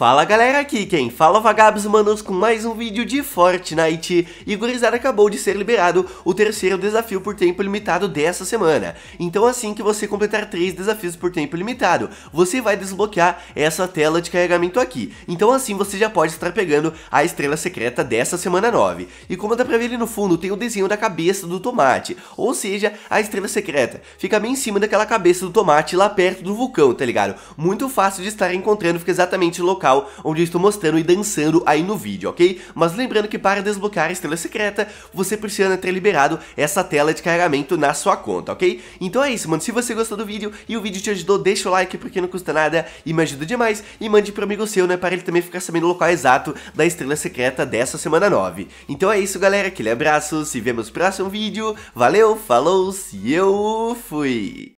Fala galera, aqui quem fala é vagabos manos com mais um vídeo de Fortnite E gurizada acabou de ser liberado o terceiro desafio por tempo limitado dessa semana Então assim que você completar três desafios por tempo limitado Você vai desbloquear essa tela de carregamento aqui Então assim você já pode estar pegando a estrela secreta dessa semana 9 E como dá pra ver ali no fundo tem o desenho da cabeça do tomate Ou seja, a estrela secreta fica bem em cima daquela cabeça do tomate lá perto do vulcão, tá ligado? Muito fácil de estar encontrando, fica exatamente no local local onde eu estou mostrando e dançando aí no vídeo, ok? Mas lembrando que para desbloquear a estrela secreta, você precisa ter liberado essa tela de carregamento na sua conta, ok? Então é isso, mano, se você gostou do vídeo e o vídeo te ajudou, deixa o like porque não custa nada e me ajuda demais e mande pro amigo seu, né, para ele também ficar sabendo o local exato da estrela secreta dessa semana 9. Então é isso, galera, aquele abraço, se vemos no próximo vídeo, valeu, falou, se eu fui!